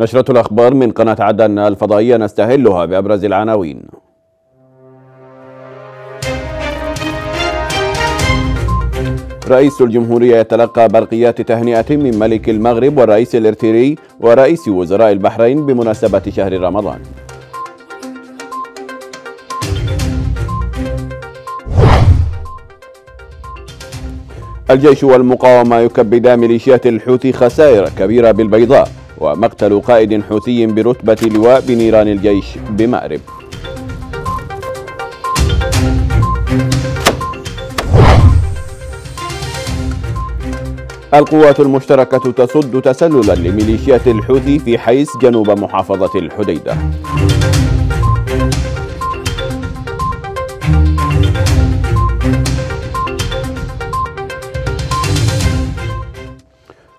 نشرة الأخبار من قناة عدن الفضائية نستهلها بأبرز العناوين رئيس الجمهورية يتلقى برقيات تهنئة من ملك المغرب والرئيس الارتيري ورئيس وزراء البحرين بمناسبة شهر رمضان الجيش والمقاومة يكبدا ميليشيات الحوثي خسائر كبيرة بالبيضاء ومقتل قائد حوثي برتبة لواء بنيران الجيش بمأرب القوات المشتركة تصد تسللا لميليشيات الحوثي في حيس جنوب محافظة الحديدة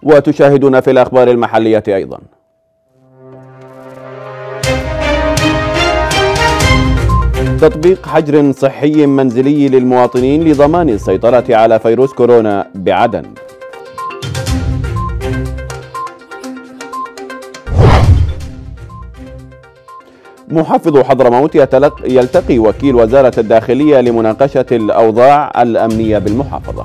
وتشاهدون في الأخبار المحلية أيضا تطبيق حجر صحي منزلي للمواطنين لضمان السيطرة على فيروس كورونا بعدن محافظ حضرموت يلتقي وكيل وزارة الداخلية لمناقشة الأوضاع الأمنية بالمحافظة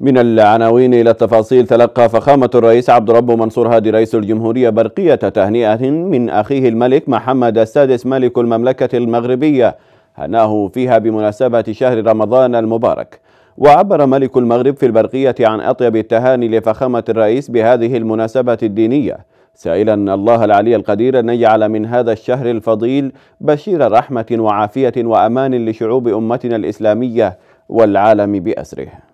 من العناوين إلى التفاصيل تلقى فخامة الرئيس عبد الرب منصور هادي رئيس الجمهورية برقية تهنئة من أخيه الملك محمد السادس ملك المملكة المغربية هناه فيها بمناسبة شهر رمضان المبارك وعبر ملك المغرب في البرقية عن أطيب التهاني لفخامة الرئيس بهذه المناسبة الدينية سائلا الله العلي القدير أن يجعل من هذا الشهر الفضيل بشير رحمة وعافية وأمان لشعوب أمتنا الإسلامية والعالم بأسره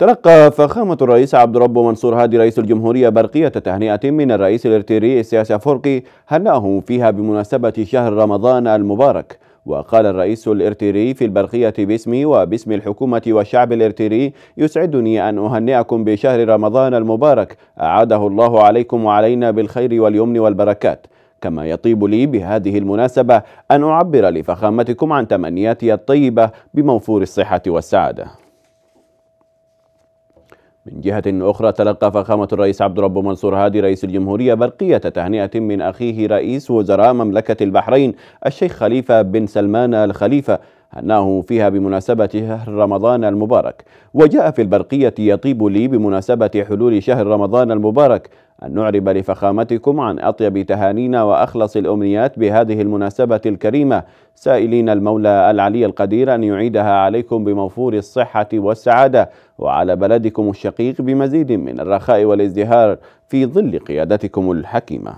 تلقى فخامة الرئيس عبد ربه منصور هادي رئيس الجمهورية برقية تهنئة من الرئيس الارتيري السياسي فرقي هنأه فيها بمناسبة شهر رمضان المبارك وقال الرئيس الارتيري في البرقية باسمي وباسم الحكومة والشعب الارتيري يسعدني أن أهنئكم بشهر رمضان المبارك أعاده الله عليكم وعلينا بالخير واليمن والبركات كما يطيب لي بهذه المناسبة أن أعبر لفخامتكم عن تمنياتي الطيبة بموفور الصحة والسعادة من جهة أخرى تلقى فخامة الرئيس عبد رب منصور هادي رئيس الجمهورية برقية تهنئة من أخيه رئيس وزراء مملكة البحرين الشيخ خليفة بن سلمان الخليفة هناه فيها بمناسبة شهر رمضان المبارك وجاء في البرقية يطيب لي بمناسبة حلول شهر رمضان المبارك أن نعرب لفخامتكم عن أطيب تهانينا وأخلص الأمنيات بهذه المناسبة الكريمة سائلين المولى العلي القدير أن يعيدها عليكم بموفور الصحة والسعادة وعلى بلدكم الشقيق بمزيد من الرخاء والازدهار في ظل قيادتكم الحكيمة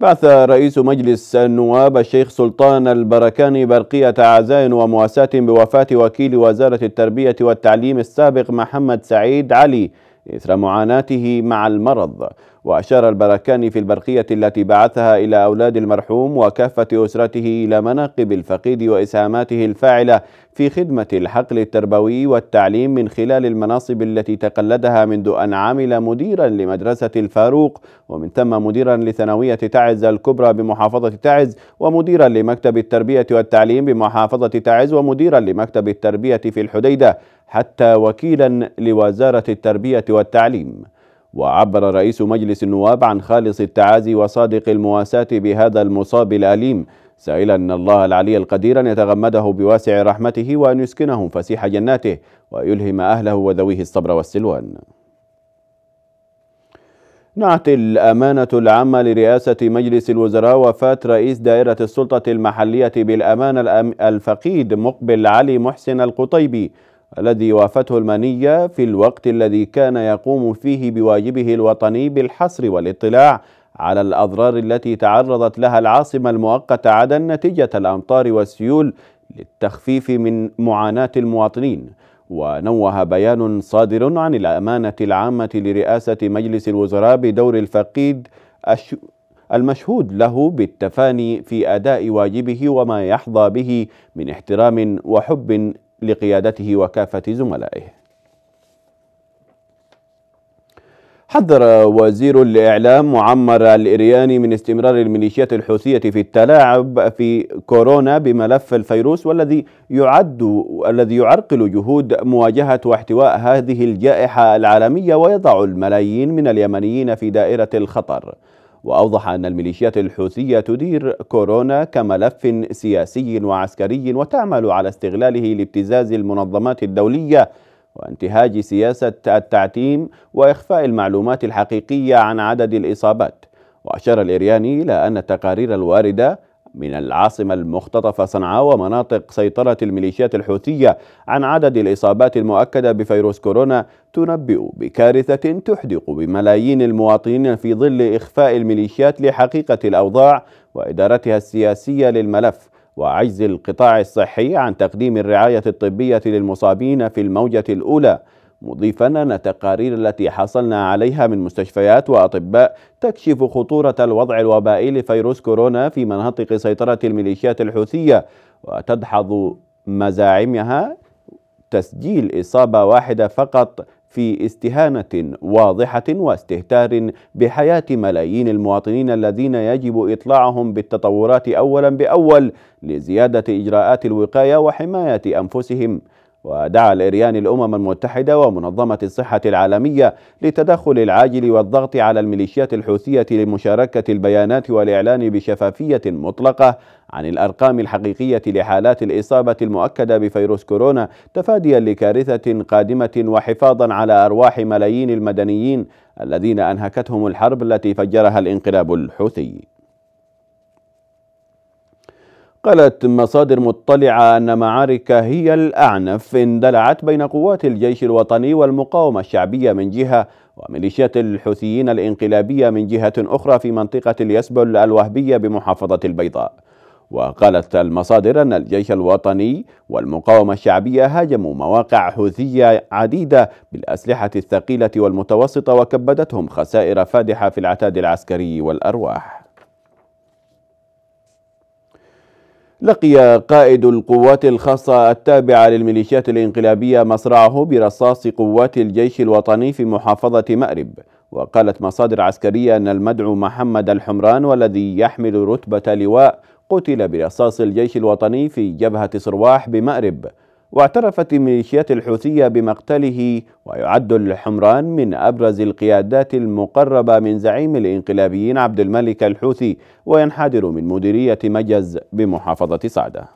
بعث رئيس مجلس النواب الشيخ سلطان البركاني برقية عزاء ومواساة بوفاة وكيل وزارة التربية والتعليم السابق محمد سعيد علي إثر معاناته مع المرض وأشار البركاني في البرقية التي بعثها إلى أولاد المرحوم وكافة أسرته إلى مناقب الفقيد وإسهاماته الفاعلة في خدمة الحقل التربوي والتعليم من خلال المناصب التي تقلدها منذ أن عمل مديرا لمدرسة الفاروق ومن ثم مديرا لثانوية تعز الكبرى بمحافظة تعز ومديرا لمكتب التربية والتعليم بمحافظة تعز ومديرا لمكتب التربية في الحديدة حتى وكيلا لوزارة التربية والتعليم وعبر رئيس مجلس النواب عن خالص التعازي وصادق المواساة بهذا المصاب الأليم سائلا ان الله العلي القدير ان يتغمده بواسع رحمته وان يسكنهم فسيح جناته ويلهم اهله وذويه الصبر والسلوان. نعت الأمانة العامة لرئاسة مجلس الوزراء وفاة رئيس دائرة السلطة المحلية بالأمانة الفقيد مقبل علي محسن القطيبي الذي وافته المنية في الوقت الذي كان يقوم فيه بواجبه الوطني بالحصر والاطلاع على الأضرار التي تعرضت لها العاصمة المؤقتة عدن نتيجة الأمطار والسيول للتخفيف من معاناة المواطنين ونوه بيان صادر عن الأمانة العامة لرئاسة مجلس الوزراء بدور الفقيد المشهود له بالتفاني في أداء واجبه وما يحظى به من احترام وحب لقيادته وكافة زملائه حذر وزير الإعلام معمر الإرياني من استمرار الميليشيات الحوثية في التلاعب في كورونا بملف الفيروس والذي يعد الذي يعرقل جهود مواجهة واحتواء هذه الجائحة العالمية ويضع الملايين من اليمنيين في دائرة الخطر وأوضح أن الميليشيات الحوثية تدير كورونا كملف سياسي وعسكري وتعمل على استغلاله لابتزاز المنظمات الدولية وانتهاج سياسة التعتيم وإخفاء المعلومات الحقيقية عن عدد الإصابات وأشار الإرياني إلى أن التقارير الواردة من العاصمة المختطفة صنعاء ومناطق سيطرة الميليشيات الحوثية عن عدد الإصابات المؤكدة بفيروس كورونا تنبئ بكارثة تحدق بملايين المواطنين في ظل إخفاء الميليشيات لحقيقة الأوضاع وإدارتها السياسية للملف وعجز القطاع الصحي عن تقديم الرعاية الطبية للمصابين في الموجة الأولى مضيفا أن التقارير التي حصلنا عليها من مستشفيات وأطباء تكشف خطورة الوضع الوبائي لفيروس كورونا في مناطق سيطرة الميليشيات الحوثية وتدحض مزاعمها تسجيل إصابة واحدة فقط في استهانة واضحة واستهتار بحياة ملايين المواطنين الذين يجب إطلاعهم بالتطورات أولا بأول لزيادة إجراءات الوقاية وحماية أنفسهم ودعا الإريان الأمم المتحدة ومنظمة الصحة العالمية للتدخل العاجل والضغط على الميليشيات الحوثية لمشاركة البيانات والإعلان بشفافية مطلقة عن الأرقام الحقيقية لحالات الإصابة المؤكدة بفيروس كورونا تفاديا لكارثة قادمة وحفاظا على أرواح ملايين المدنيين الذين أنهكتهم الحرب التي فجرها الانقلاب الحوثي قالت مصادر مطلعة أن معارك هي الأعنف اندلعت بين قوات الجيش الوطني والمقاومة الشعبية من جهة وميليشيات الحوثيين الانقلابية من جهة أخرى في منطقة اليسبل الوهبية بمحافظة البيضاء وقالت المصادر أن الجيش الوطني والمقاومة الشعبية هاجموا مواقع حوثية عديدة بالأسلحة الثقيلة والمتوسطة وكبدتهم خسائر فادحة في العتاد العسكري والأرواح لقي قائد القوات الخاصة التابعة للميليشيات الانقلابية مصرعه برصاص قوات الجيش الوطني في محافظة مأرب وقالت مصادر عسكرية أن المدعو محمد الحمران والذي يحمل رتبة لواء قتل برصاص الجيش الوطني في جبهة صرواح بمأرب واعترفت الميليشيات الحوثية بمقتله ويعد الحمران من أبرز القيادات المقربة من زعيم الإنقلابيين عبد الملك الحوثي وينحدر من مديرية مجز بمحافظة صعده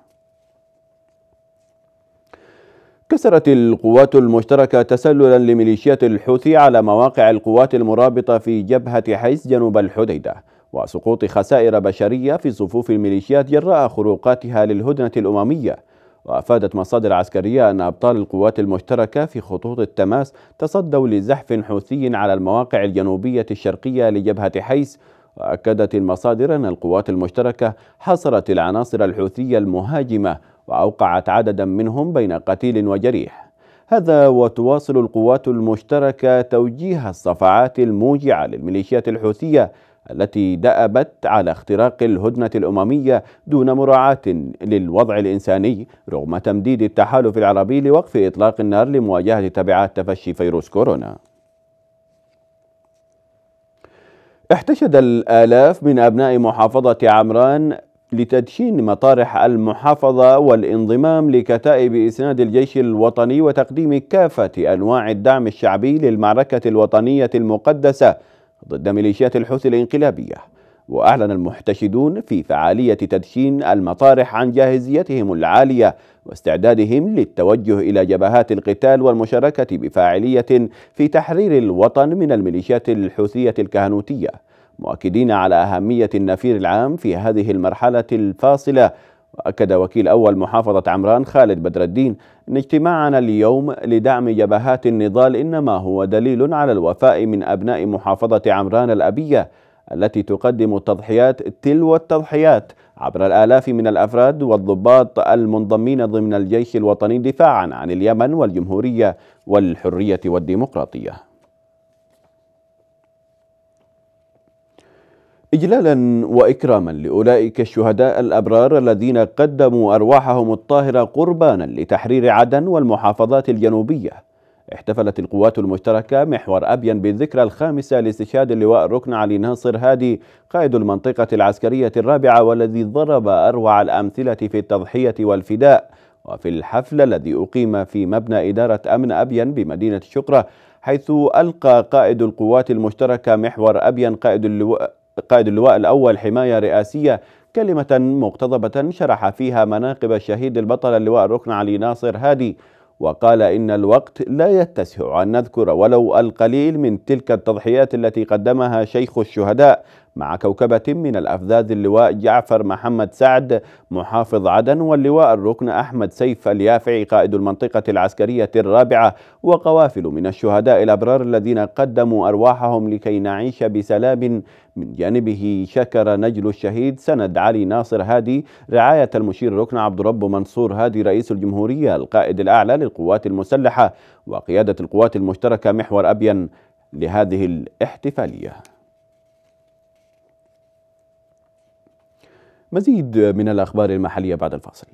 كسرت القوات المشتركة تسللا لميليشيات الحوثي على مواقع القوات المرابطة في جبهة حيس جنوب الحديدة وسقوط خسائر بشرية في صفوف الميليشيات جراء خروقاتها للهدنة الأممية وأفادت مصادر عسكرية أن أبطال القوات المشتركة في خطوط التماس تصدوا لزحف حوثي على المواقع الجنوبية الشرقية لجبهة حيس وأكدت المصادر أن القوات المشتركة حصرت العناصر الحوثية المهاجمة وأوقعت عددا منهم بين قتيل وجريح هذا وتواصل القوات المشتركة توجيه الصفعات الموجعة للميليشيات الحوثية التي دأبت على اختراق الهدنة الأممية دون مراعاة للوضع الإنساني رغم تمديد التحالف العربي لوقف إطلاق النار لمواجهة تبعات تفشي فيروس كورونا احتشد الآلاف من أبناء محافظة عمران لتدشين مطارح المحافظة والانضمام لكتائب إسناد الجيش الوطني وتقديم كافة أنواع الدعم الشعبي للمعركة الوطنية المقدسة ضد ميليشيات الحوثي الانقلابية وأعلن المحتشدون في فعالية تدشين المطارح عن جاهزيتهم العالية واستعدادهم للتوجه إلى جبهات القتال والمشاركة بفاعلية في تحرير الوطن من الميليشيات الحوثية الكهنوتية مؤكدين على أهمية النفير العام في هذه المرحلة الفاصلة وأكد وكيل أول محافظة عمران خالد بدر الدين أن اجتماعنا اليوم لدعم جبهات النضال إنما هو دليل على الوفاء من أبناء محافظة عمران الأبية التي تقدم التضحيات تلو التضحيات عبر الآلاف من الأفراد والضباط المنضمين ضمن الجيش الوطني دفاعا عن اليمن والجمهورية والحرية والديمقراطية إجلالا وإكراما لأولئك الشهداء الأبرار الذين قدموا أرواحهم الطاهرة قربانا لتحرير عدن والمحافظات الجنوبية احتفلت القوات المشتركة محور أبين بالذكرى الخامسة لاستشهاد اللواء الركن علي ناصر هادي قائد المنطقة العسكرية الرابعة والذي ضرب أروع الأمثلة في التضحية والفداء وفي الحفل الذي أقيم في مبنى إدارة أمن أبين بمدينة شقرة حيث ألقى قائد القوات المشتركة محور أبين قائد اللواء قائد اللواء الأول حماية رئاسية كلمة مقتضبة شرح فيها مناقب الشهيد البطل اللواء الركن علي ناصر هادي وقال إن الوقت لا يتسع أن نذكر ولو القليل من تلك التضحيات التي قدمها شيخ الشهداء مع كوكبة من الأفذاذ اللواء جعفر محمد سعد محافظ عدن واللواء الركن أحمد سيف اليافعي قائد المنطقة العسكرية الرابعة وقوافل من الشهداء الأبرار الذين قدموا أرواحهم لكي نعيش بسلام من جانبه شكر نجل الشهيد سند علي ناصر هادي رعاية المشير ركن عبد رب منصور هادي رئيس الجمهورية القائد الأعلى للقوات المسلحة وقيادة القوات المشتركة محور أبين لهذه الاحتفالية مزيد من الأخبار المحلية بعد الفاصل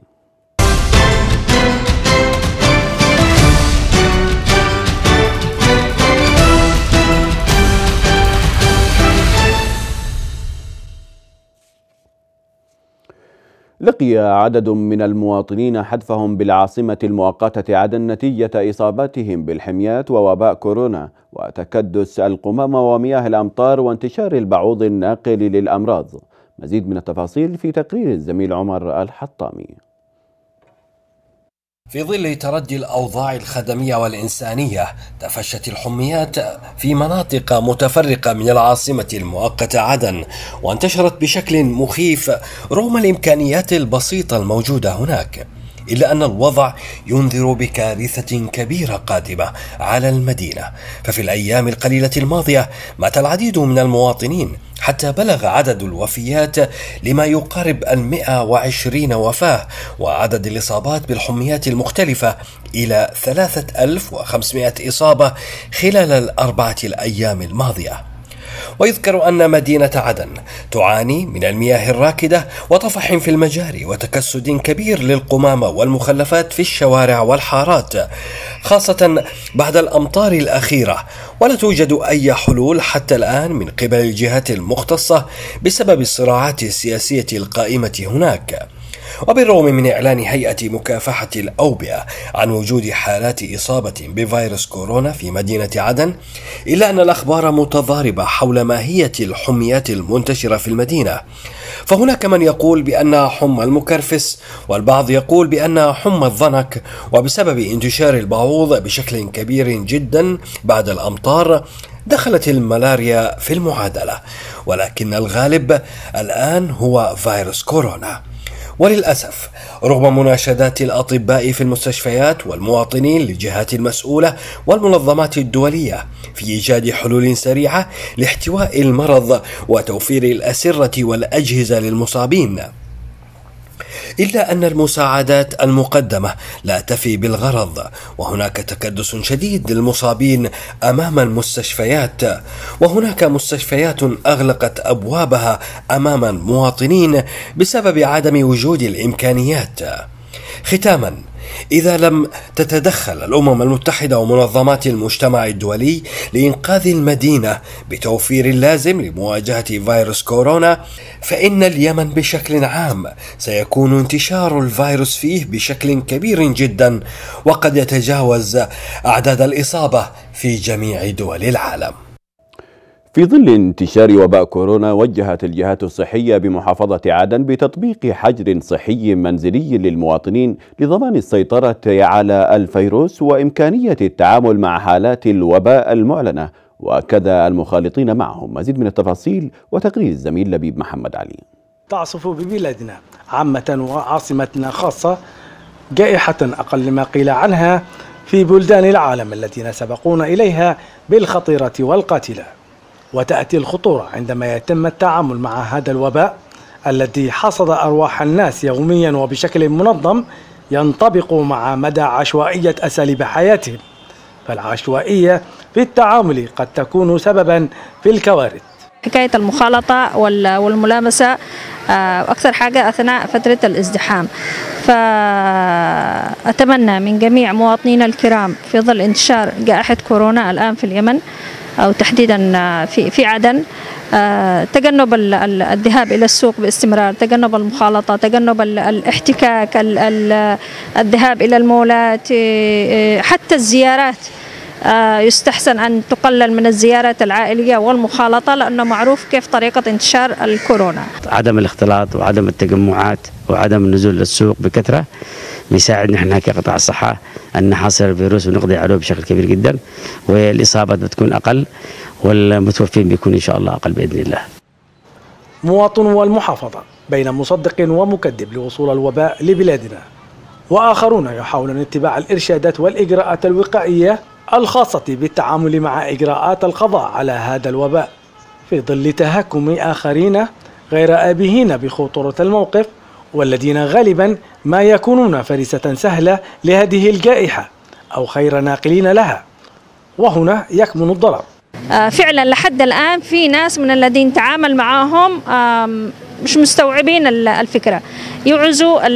لقي عدد من المواطنين حتفهم بالعاصمة المؤقتة عدن نتيجة إصاباتهم بالحميات ووباء كورونا وتكدس القمامة ومياه الأمطار وانتشار البعوض الناقل للأمراض مزيد من التفاصيل في تقرير الزميل عمر الحطامي في ظل تردي الأوضاع الخدمية والإنسانية تفشت الحميات في مناطق متفرقة من العاصمة المؤقتة عدن وانتشرت بشكل مخيف رغم الإمكانيات البسيطة الموجودة هناك إلا أن الوضع ينذر بكارثة كبيرة قادمة على المدينة ففي الأيام القليلة الماضية مات العديد من المواطنين حتى بلغ عدد الوفيات لما يقارب المئة وعشرين وفاة وعدد الإصابات بالحميات المختلفة إلى 3500 إصابة خلال الأربعة الأيام الماضية ويذكر أن مدينة عدن تعاني من المياه الراكدة وطفح في المجاري وتكسد كبير للقمامة والمخلفات في الشوارع والحارات خاصة بعد الأمطار الأخيرة ولا توجد أي حلول حتى الآن من قبل الجهات المختصة بسبب الصراعات السياسية القائمة هناك وبالرغم من إعلان هيئة مكافحة الأوبئة عن وجود حالات إصابة بفيروس كورونا في مدينة عدن إلا أن الأخبار متضاربة حول ماهية الحميات المنتشرة في المدينة فهناك من يقول بأنها حمى المكرفس والبعض يقول بأنها حمى الظنك وبسبب انتشار البعوض بشكل كبير جدا بعد الأمطار دخلت الملاريا في المعادله ولكن الغالب الان هو فيروس كورونا وللأسف رغم مناشدات الأطباء في المستشفيات والمواطنين للجهات المسؤولة والمنظمات الدولية في إيجاد حلول سريعة لاحتواء المرض وتوفير الأسرة والأجهزة للمصابين إلا أن المساعدات المقدمة لا تفي بالغرض وهناك تكدس شديد للمصابين أمام المستشفيات وهناك مستشفيات أغلقت أبوابها أمام المواطنين بسبب عدم وجود الإمكانيات ختاما إذا لم تتدخل الأمم المتحدة ومنظمات المجتمع الدولي لإنقاذ المدينة بتوفير اللازم لمواجهة فيروس كورونا فإن اليمن بشكل عام سيكون انتشار الفيروس فيه بشكل كبير جدا وقد يتجاوز أعداد الإصابة في جميع دول العالم في ظل انتشار وباء كورونا وجهت الجهات الصحية بمحافظة عدن بتطبيق حجر صحي منزلي للمواطنين لضمان السيطرة على الفيروس وإمكانية التعامل مع حالات الوباء المعلنة وكذا المخالطين معهم مزيد من التفاصيل وتقرير الزميل لبيب محمد علي تعصف ببلادنا عامة وعاصمتنا خاصة جائحة أقل ما قيل عنها في بلدان العالم الذين سبقونا إليها بالخطيرة والقاتلة وتأتي الخطورة عندما يتم التعامل مع هذا الوباء الذي حصد أرواح الناس يوميا وبشكل منظم ينطبق مع مدى عشوائية أساليب حياتهم فالعشوائية في التعامل قد تكون سببا في الكوارث حكاية المخالطة والملامسة آه، أكثر حاجة أثناء فترة الازدحام فأتمنى من جميع مواطنينا الكرام في ظل انتشار جائحة كورونا الآن في اليمن أو تحديدا آه، في في عدن آه، تجنب الذهاب إلى السوق باستمرار تجنب المخالطة تجنب الاحتكاك الذهاب إلى المولات آه، حتى الزيارات يستحسن أن تقلل من الزيارات العائلية والمخالطة لأنه معروف كيف طريقة انتشار الكورونا عدم الاختلاط وعدم التجمعات وعدم النزول للسوق بكثرة بيساعدنا احنا كقطاع الصحه ان نحاصر الفيروس ونقضي عليه بشكل كبير جدا والاصابات بتكون اقل والمتوفين بيكون ان شاء الله اقل باذن الله. مواطن والمحافظه بين مصدق ومكذب لوصول الوباء لبلادنا واخرون يحاولون اتباع الارشادات والاجراءات الوقائيه الخاصه بالتعامل مع اجراءات القضاء على هذا الوباء في ظل تهكم اخرين غير ابهين بخطوره الموقف والذين غالبا ما يكونون فريسة سهلة لهذه الجائحة أو خير ناقلين لها وهنا يكمن الضرر آه، فعلا لحد الآن في ناس من الذين تعامل معهم مش مستوعبين الفكره يعزوا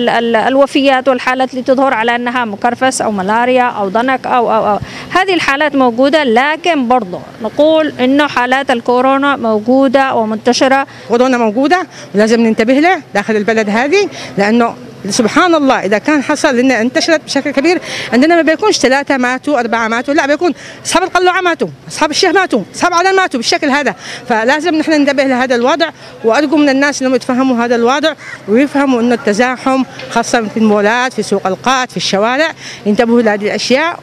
الوفيات والحالات اللي تظهر على انها مكرفس او ملاريا او ضنك او او او هذه الحالات موجوده لكن برضه نقول انه حالات الكورونا موجوده ومنتشره كورونا موجوده ولازم ننتبه لها داخل البلد هذه لانه سبحان الله اذا كان حصل لنا انتشرت بشكل كبير عندنا ما بيكونش ثلاثه ماتوا اربعه ماتوا لا بيكون اصحاب القلعه ماتوا اصحاب الشيخ ماتوا اصحاب عدن ماتوا بالشكل هذا فلازم نحن ننتبه لهذا الوضع وارجو من الناس انهم يتفهموا هذا الوضع ويفهموا انه التزاحم خاصه في المولات في سوق القات في الشوارع ينتبهوا لهذه الاشياء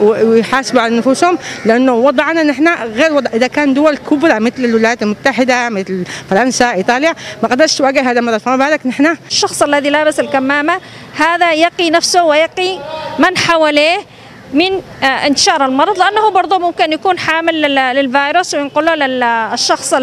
ويحاسبوا على نفوسهم لانه وضعنا نحن غير وضع اذا كان دول كبرى مثل الولايات المتحده مثل فرنسا ايطاليا ما قدرتش تواجه هذا المرض فما بالك نحن الشخص الذي لابس الكمامه هذا يقي نفسه ويقي من حواليه من آه، انتشار المرض لأنه برضه ممكن يكون حامل للفيروس وينقله للشخص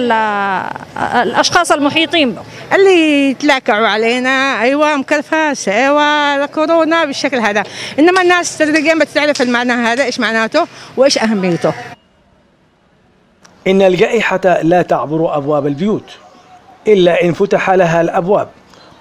الأشخاص المحيطين به اللي يتلاكعوا علينا أيوة مكرفس أيوة كورونا بالشكل هذا إنما الناس تدريجيا بتعرف المعنى هذا إيش معناته وإيش أهميته إن الجائحة لا تعبر أبواب البيوت إلا إن فتح لها الأبواب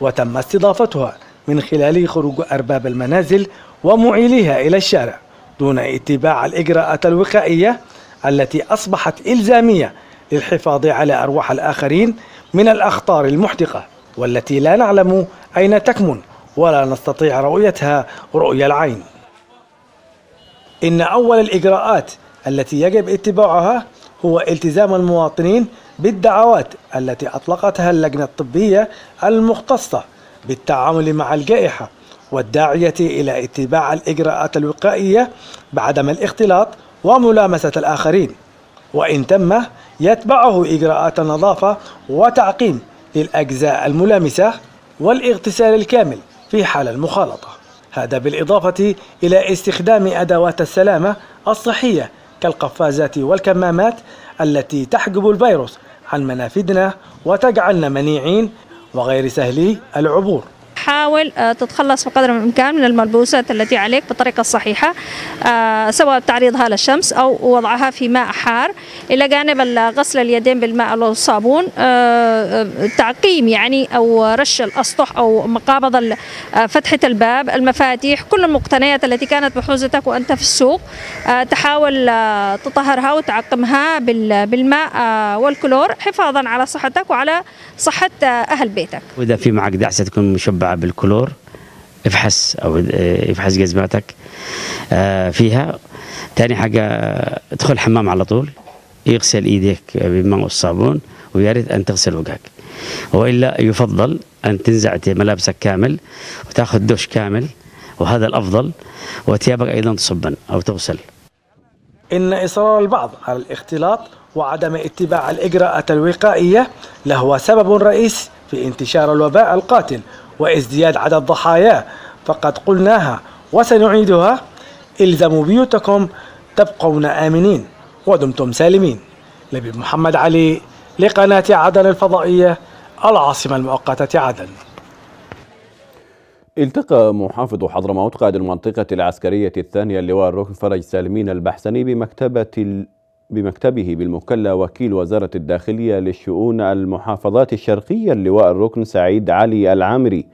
وتم استضافتها من خلال خروج أرباب المنازل ومعيليها إلى الشارع دون اتباع الإجراءات الوقائية التي أصبحت إلزامية للحفاظ على أرواح الآخرين من الأخطار المحدقة والتي لا نعلم أين تكمن ولا نستطيع رؤيتها رؤية العين إن أول الإجراءات التي يجب اتباعها هو التزام المواطنين بالدعوات التي أطلقتها اللجنة الطبية المختصة بالتعامل مع الجائحة والداعية إلى اتباع الإجراءات الوقائية بعدم الاختلاط وملامسة الآخرين وإن تم يتبعه إجراءات النظافة وتعقيم للأجزاء الملامسة والاغتسال الكامل في حال المخالطة هذا بالإضافة إلى استخدام أدوات السلامة الصحية كالقفازات والكمامات التي تحجب الفيروس عن منافذنا وتجعلنا منيعين وغير سهلي العبور حاول آه، تتخلص بقدر الامكان من الملبوسات التي عليك بالطريقه الصحيحه آه، سواء تعريضها للشمس او وضعها في ماء حار الى جانب غسل اليدين بالماء او الصابون آه، تعقيم يعني او رش الاسطح او مقابض فتحه الباب المفاتيح كل المقتنيات التي كانت بحوزتك وانت في السوق تحاول تطهرها وتعقمها بالماء والكلور حفاظا على صحتك وعلى صحه اهل بيتك واذا في معك دعسه تكون مشبعه بالكلور افحص او آه، افحص جزماتك آه، فيها ثاني حاجة آه، ادخل الحمام على طول يغسل ايديك بالماء والصابون ويا ريت ان تغسل وجهك والا يفضل ان تنزع ملابسك كامل وتاخذ دوش كامل وهذا الافضل وثيابك ايضا تصبن او تغسل ان اصرار البعض على الاختلاط وعدم اتباع الاجراءات الوقائيه لهو سبب رئيسي في انتشار الوباء القاتل وازدياد عدد ضحاياه فقد قلناها وسنعيدها الزموا بيوتكم تبقون آمنين ودمتم سالمين لبيب محمد علي لقناة عدن الفضائية العاصمة المؤقتة عدن التقى محافظ حضرموت قائد المنطقة العسكرية الثانية اللواء الركن فرج سالمين البحسني بمكتبة بمكتبه بالمكلا وكيل وزارة الداخلية للشؤون المحافظات الشرقية اللواء الركن سعيد علي العامري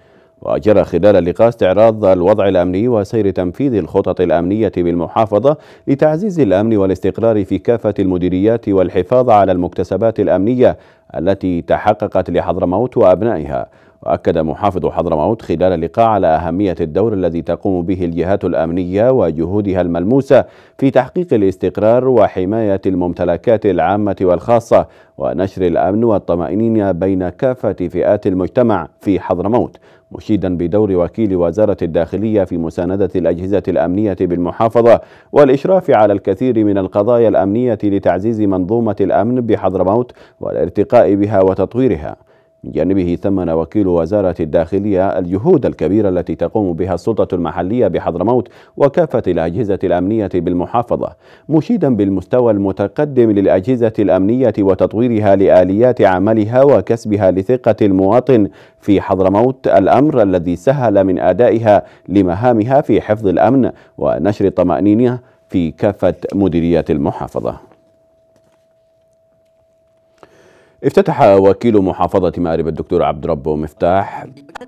وأجرى خلال اللقاء استعراض الوضع الأمني وسير تنفيذ الخطط الأمنية بالمحافظة لتعزيز الأمن والاستقرار في كافة المديريات والحفاظ على المكتسبات الأمنية التي تحققت لحضرموت وأبنائها وأكد محافظ حضرموت خلال اللقاء على أهمية الدور الذي تقوم به الجهات الأمنية وجهودها الملموسة في تحقيق الاستقرار وحماية الممتلكات العامة والخاصة ونشر الأمن والطمأنينة بين كافة فئات المجتمع في حضرموت مشيدا بدور وكيل وزارة الداخلية في مساندة الأجهزة الأمنية بالمحافظة والإشراف على الكثير من القضايا الأمنية لتعزيز منظومة الأمن بحضرموت والارتقاء بها وتطويرها من جانبه ثمن وكيل وزارة الداخلية الجهود الكبيرة التي تقوم بها السلطة المحلية بحضرموت وكافة الأجهزة الأمنية بالمحافظة مشيدا بالمستوى المتقدم للأجهزة الأمنية وتطويرها لآليات عملها وكسبها لثقة المواطن في حضرموت الأمر الذي سهل من أدائها لمهامها في حفظ الأمن ونشر الطمأنينة في كافة مديريات المحافظة افتتح وكيل محافظة مأرب الدكتور عبد ربه مفتاح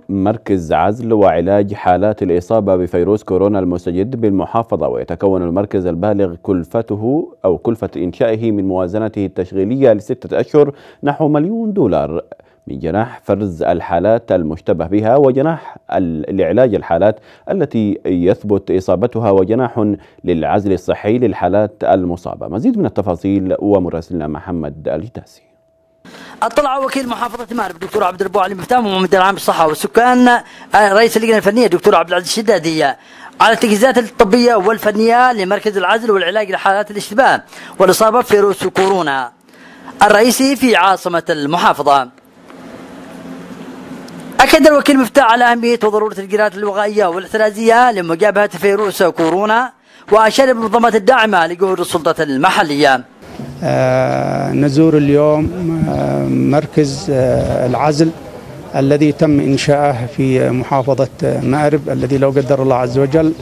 مركز عزل وعلاج حالات الإصابة بفيروس كورونا المستجد بالمحافظة ويتكون المركز البالغ كلفته أو كلفة إنشائه من موازنته التشغيلية لستة أشهر نحو مليون دولار من جناح فرز الحالات المشتبه بها وجناح لعلاج الحالات التي يثبت إصابتها وجناح للعزل الصحي للحالات المصابة مزيد من التفاصيل ومراسلنا محمد الجداسي اطلع وكيل محافظه مارب دكتور عبد الربوع علي مفتاح ومدير عام الصحه والسكان آه، رئيس اللجنه الفنيه دكتور عبد العزيز الشدادي على التجهيزات الطبيه والفنيه لمركز العزل والعلاج لحالات الاشتباه والاصابه بفيروس كورونا الرئيسي في عاصمه المحافظه. أكد الوكيل مفتاح على أهمية وضرورة الجهات الوقائية والاحترازية لمجابهة فيروس كورونا وأشار بالمنظمات الداعمة لجهود السلطة المحلية آه، نزور اليوم آه، مركز آه، العزل الذي تم إنشاءه في محافظة مأرب الذي لو قدر الله عز وجل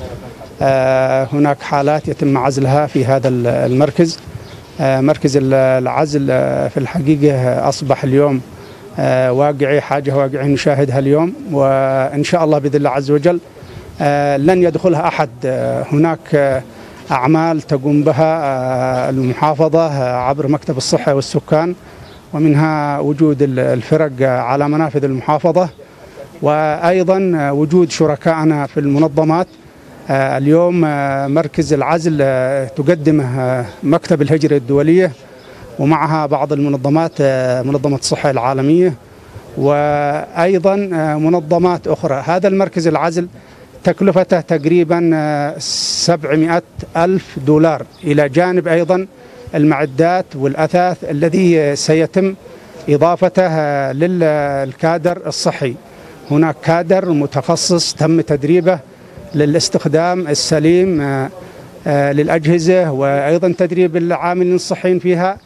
هناك حالات يتم عزلها في هذا المركز مركز العزل في الحقيقة أصبح اليوم واقعي حاجة واقعي نشاهدها اليوم وإن شاء الله بإذن الله عز وجل لن يدخلها أحد هناك أعمال تقوم بها آه، المحافظة آه، عبر مكتب الصحة والسكان ومنها وجود الفرق آه، على منافذ المحافظة وأيضا وجود شركائنا في المنظمات اليوم مركز العزل تقدمه مكتب الهجرة الدولية ومعها بعض المنظمات منظمة الصحة العالمية وأيضا منظمات أخرى هذا المركز العزل تكلفته تقريبا 700 آه، ألف دولار إلى جانب أيضا المعدات والأثاث الذي سيتم إضافته للكادر الصحي هناك كادر متخصص تم تدريبه للاستخدام السليم آه، آه، للأجهزة وأيضا تدريب العاملين الصحيين فيها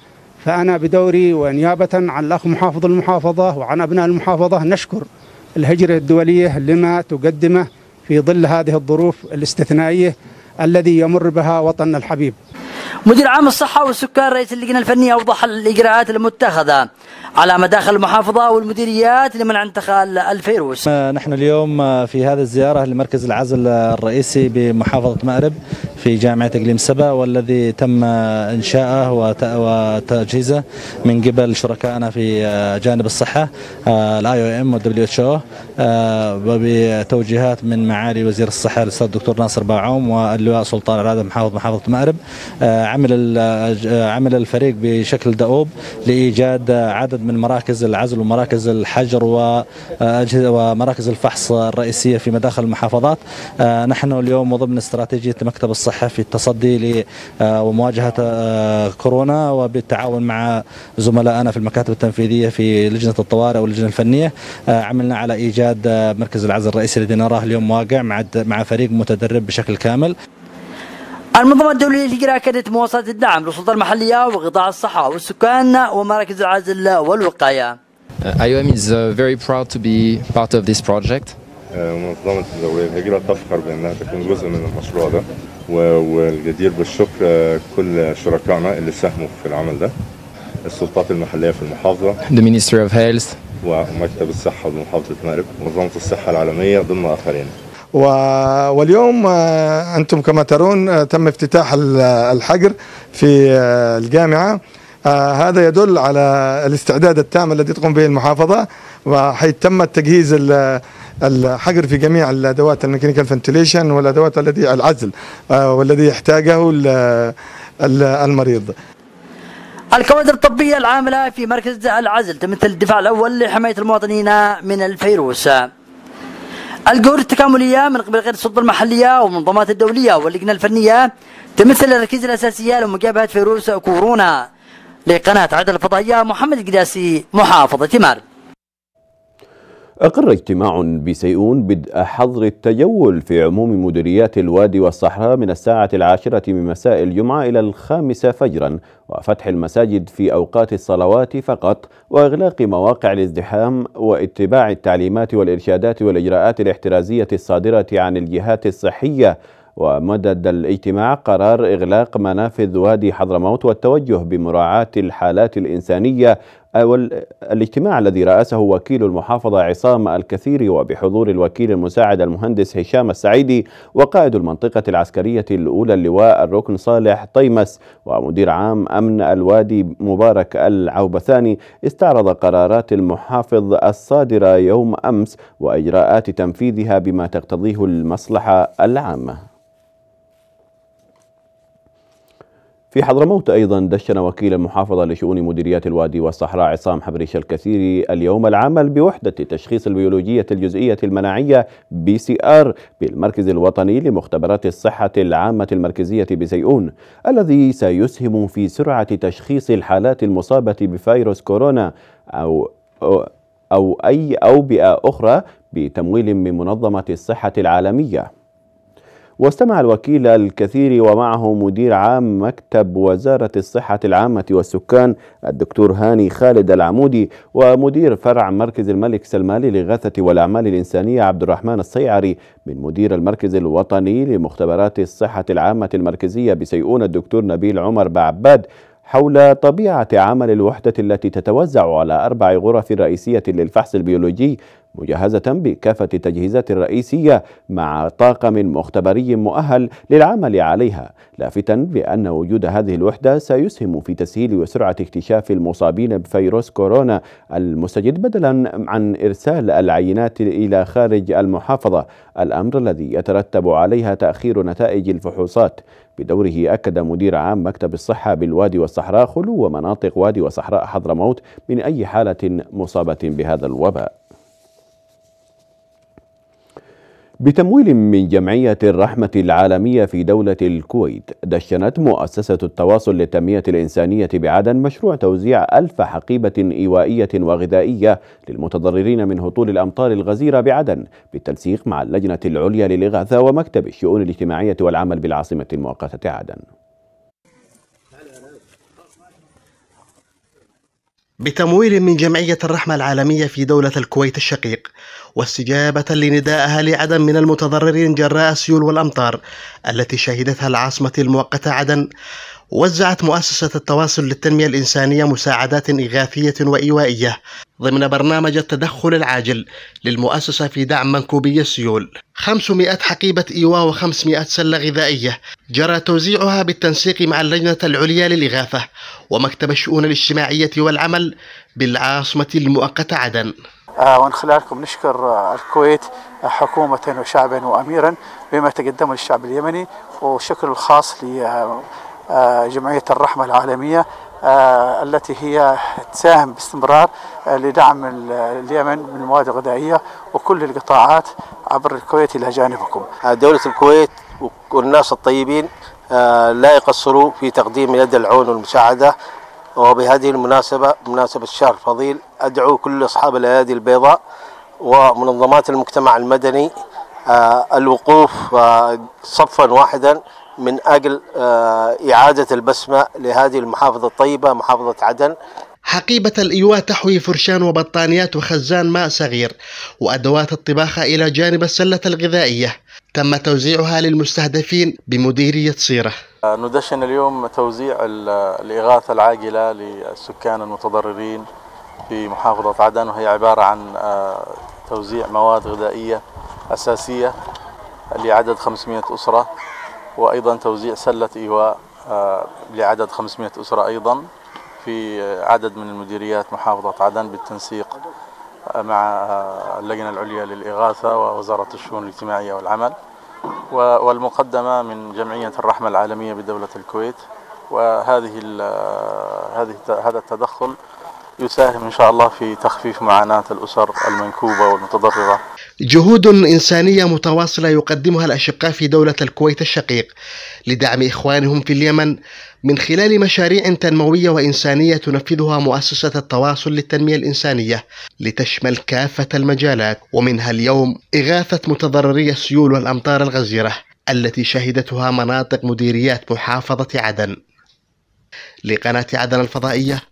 فأنا بدوري ونيابة عن الأخ محافظ المحافظة وعن أبناء المحافظة نشكر الهجرة الدولية لما تقدمه في ظل هذه الظروف الاستثنائية الذي يمر بها وطننا الحبيب مدير عام الصحة والسكان رئيس اللجنة الفنية أوضح الإجراءات المتخذة على مداخل المحافظة والمديريات لمنع انتقال الفيروس نحن اليوم في هذه الزيارة لمركز العزل الرئيسي بمحافظة مأرب في جامعة إقليم سبا والذي تم إنشاءه وتجهيزه من قبل شركائنا في جانب الصحة الاي او ام والدبليو اتش او وبتوجيهات من معالي وزير الصحة الأستاذ الدكتور ناصر باعوم واللواء سلطان العادة محافظ محافظة مأرب آه، عمل آه، عمل الفريق بشكل دؤوب لإيجاد عدد عدد من مراكز العزل ومراكز الحجر ومراكز الفحص الرئيسية في مداخل المحافظات آه، نحن اليوم ضمن استراتيجية مكتب الصحة في التصدي آه، ومواجهة آه، كورونا وبالتعاون مع زملائنا في المكاتب التنفيذية في لجنة الطوارئ واللجنة الفنية عملنا على إيجاد مركز العزل الرئيسي الذي نراه اليوم واقع مع فريق متدرب بشكل كامل المنظمة الدولية للهجرة أكدت مواصلة الدعم للسلطة المحلية وقطاع الصحة والسكان ومراكز العزل والوقاية. Uh, IOM is uh, very proud to be part of this project. Uh, منظمة الدولية للهجرة تفخر بأنها تكون جزء من المشروع ده والجدير بالشكر كل شركائنا اللي ساهموا في العمل ده السلطات المحلية في المحافظة The Ministry of Health ومكتب الصحة بمحافظة مأرب منظمة الصحة العالمية ضمن آخرين واليوم آه، أنتم كما ترون آه، تم افتتاح الحجر في آه، الجامعة هذا يدل على الاستعداد التام الذي تقوم به المحافظة وحيث تم تجهيز الحجر في جميع الادوات الميكانيكال فنتليشن والادوات التي العزل والذي يحتاجه المريض الكوادر الطبية العاملة في مركز العزل تمثل الدفاع الأول لحماية المواطنين من الفيروس الجهود التكاملية من قبل غير السلطة المحلية والمنظمات الدولية واللجنة الفنية تمثل الركيزة الأساسية لمجابهة فيروس كورونا لقناة عدل الفضائية محمد القداسي محافظة مارب أقر اجتماع بسيئون بدء حظر التجول في عموم مديريات الوادي والصحراء من الساعة العاشرة من مساء الجمعة إلى الخامسة فجرا وفتح المساجد في أوقات الصلوات فقط وإغلاق مواقع الازدحام واتباع التعليمات والإرشادات والإجراءات الاحترازية الصادرة عن الجهات الصحية ومدد الاجتماع قرار إغلاق منافذ وادي حضرموت والتوجه بمراعاة الحالات الإنسانية الاجتماع الذي رأسه وكيل المحافظة عصام الكثير وبحضور الوكيل المساعد المهندس هشام السعيدي وقائد المنطقة العسكرية الأولى اللواء الركن صالح طيمس ومدير عام أمن الوادي مبارك العوبثاني استعرض قرارات المحافظ الصادرة يوم أمس وإجراءات تنفيذها بما تقتضيه المصلحة العامة في حضرموت أيضا دشن وكيل المحافظة لشؤون مديريات الوادي والصحراء عصام حبريش الكثيري اليوم العمل بوحدة تشخيص البيولوجية الجزئية المناعية بي سي آر بالمركز الوطني لمختبرات الصحة العامة المركزية بسيئون الذي سيسهم في سرعة تشخيص الحالات المصابة بفيروس كورونا أو أو أي أوبئة أخرى بتمويل من منظمة الصحة العالمية واستمع الوكيل الكثير ومعه مدير عام مكتب وزارة الصحة العامة والسكان الدكتور هاني خالد العمودي ومدير فرع مركز الملك سلمان للإغاثة والأعمال الإنسانية عبد الرحمن الصيعري من مدير المركز الوطني لمختبرات الصحة العامة المركزية بسيئون الدكتور نبيل عمر بعباد حول طبيعة عمل الوحدة التي تتوزع على أربع غرف رئيسية للفحص البيولوجي مجهزة بكافة التجهيزات الرئيسية مع طاقم مختبري مؤهل للعمل عليها لافتا بأن وجود هذه الوحدة سيسهم في تسهيل وسرعة اكتشاف المصابين بفيروس كورونا المستجد بدلا عن إرسال العينات إلى خارج المحافظة الأمر الذي يترتب عليها تأخير نتائج الفحوصات بدوره أكد مدير عام مكتب الصحة بالوادي والصحراء خلو مناطق وادي وصحراء حضرموت من أي حالة مصابة بهذا الوباء بتمويل من جمعية الرحمة العالمية في دولة الكويت دشنت مؤسسة التواصل للتنمية الإنسانية بعدن مشروع توزيع ألف حقيبة إيوائية وغذائية للمتضررين من هطول الأمطار الغزيرة بعدن بالتنسيق مع اللجنة العليا للإغاثة ومكتب الشؤون الاجتماعية والعمل بالعاصمة المؤقتة عدن بتمويل من جمعية الرحمة العالمية في دولة الكويت الشقيق واستجابة لنداء أهالي عدن من المتضررين جراء السيول والأمطار التي شهدتها العاصمة المؤقتة عدن وزعت مؤسسة التواصل للتنمية الإنسانية مساعدات إغاثية وإيوائية ضمن برنامج التدخل العاجل للمؤسسة في دعم منكوبي السيول 500 حقيبة إيواء و500 سلة غذائية جرى توزيعها بالتنسيق مع اللجنة العليا للإغاثة ومكتب الشؤون الاجتماعية والعمل بالعاصمة المؤقتة عدن آه، ومن خلالكم نشكر آه، الكويت آه، حكومة وشعبا وأميرا بما تقدمه للشعب اليمني وشكر الخاص آه، جمعية الرحمة العالمية آه، التي هي تساهم باستمرار آه، لدعم اليمن من المواد الغذائية وكل القطاعات عبر الكويت إلى جانبكم دولة الكويت والناس الطيبين لا يقصروا في تقديم يد العون والمساعدة وبهذه المناسبة مناسبة الشهر الفضيل أدعو كل أصحاب الأيادي البيضاء ومنظمات المجتمع المدني الوقوف صفا واحدا من أجل آه، إعادة البسمة لهذه المحافظة الطيبة محافظة عدن حقيبة الإيواء تحوي فرشان وبطانيات وخزان ماء صغير وأدوات الطباخة إلى جانب السلة الغذائية تم توزيعها للمستهدفين بمديرية صيرة آه، ندشن اليوم توزيع الإغاثة العاجلة للسكان المتضررين في محافظة عدن وهي عبارة عن آه، توزيع مواد غذائية أساسية لعدد 500 أسرة وأيضا توزيع سلة إيواء آه، لعدد 500 أسرة أيضا في عدد من المديريات محافظة عدن بالتنسيق آه، مع آه، اللجنة العليا للإغاثة ووزارة الشؤون الاجتماعية والعمل والمقدمة من جمعية الرحمة العالمية بدولة الكويت وهذه هذه هذا التدخل يساهم إن شاء الله في تخفيف معاناة الأسر المنكوبة والمتضررة جهود إنسانية متواصلة يقدمها الأشقاء في دولة الكويت الشقيق لدعم إخوانهم في اليمن من خلال مشاريع تنموية وإنسانية تنفذها مؤسسة التواصل للتنمية الإنسانية لتشمل كافة المجالات ومنها اليوم إغاثة متضرري السيول والأمطار الغزيرة التي شهدتها مناطق مديريات محافظة عدن لقناة عدن الفضائية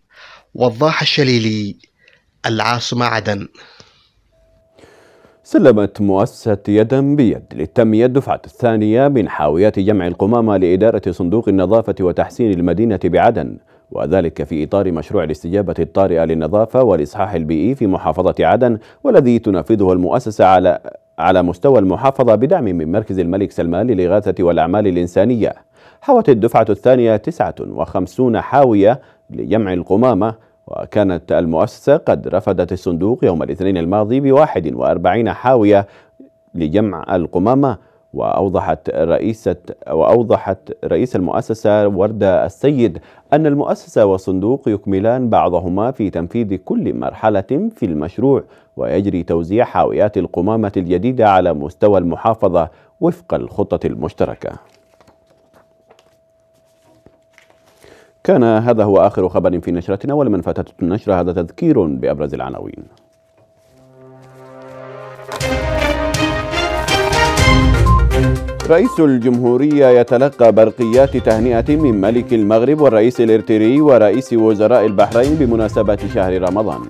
وضاح الشليلي العاصمة عدن سلمت مؤسسة يدا بيد للتنمية الدفعة الثانية من حاويات جمع القمامة لإدارة صندوق النظافة وتحسين المدينة بعدن وذلك في إطار مشروع الاستجابة الطارئة للنظافة والإصحاح البيئي في محافظة عدن والذي تنفذه المؤسسة على على مستوى المحافظة بدعم من مركز الملك سلمان للإغاثة والأعمال الإنسانية حوت الدفعة الثانية 59 حاوية لجمع القمامة وكانت المؤسسة قد رفضت الصندوق يوم الاثنين الماضي بواحد وأربعين حاوية لجمع القمامة وأوضحت رئيسة وأوضحت رئيس المؤسسة وردة السيد أن المؤسسة والصندوق يكملان بعضهما في تنفيذ كل مرحلة في المشروع ويجري توزيع حاويات القمامة الجديدة على مستوى المحافظة وفق الخطة المشتركة كان هذا هو آخر خبر في نشرتنا ولمن فاتت النشرة هذا تذكير بأبرز العناوين رئيس الجمهورية يتلقى برقيات تهنئة من ملك المغرب والرئيس الإرتري ورئيس وزراء البحرين بمناسبة شهر رمضان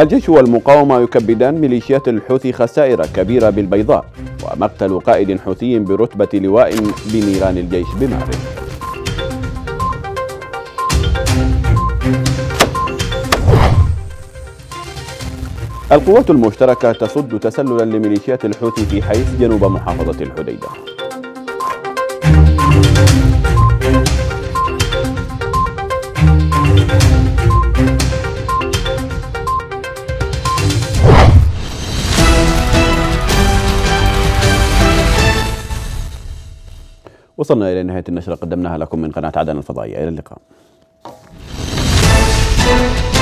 الجيش والمقاومة يكبدان ميليشيات الحوثي خسائر كبيرة بالبيضاء ومقتل قائد حوثي برتبة لواء بنيران الجيش بمارب القوات المشتركة تصد تسللا لميليشيات الحوثي في حيث جنوب محافظة الحديدة وصلنا إلى نهاية النشرة قدمناها لكم من قناة عدن الفضائية إلى اللقاء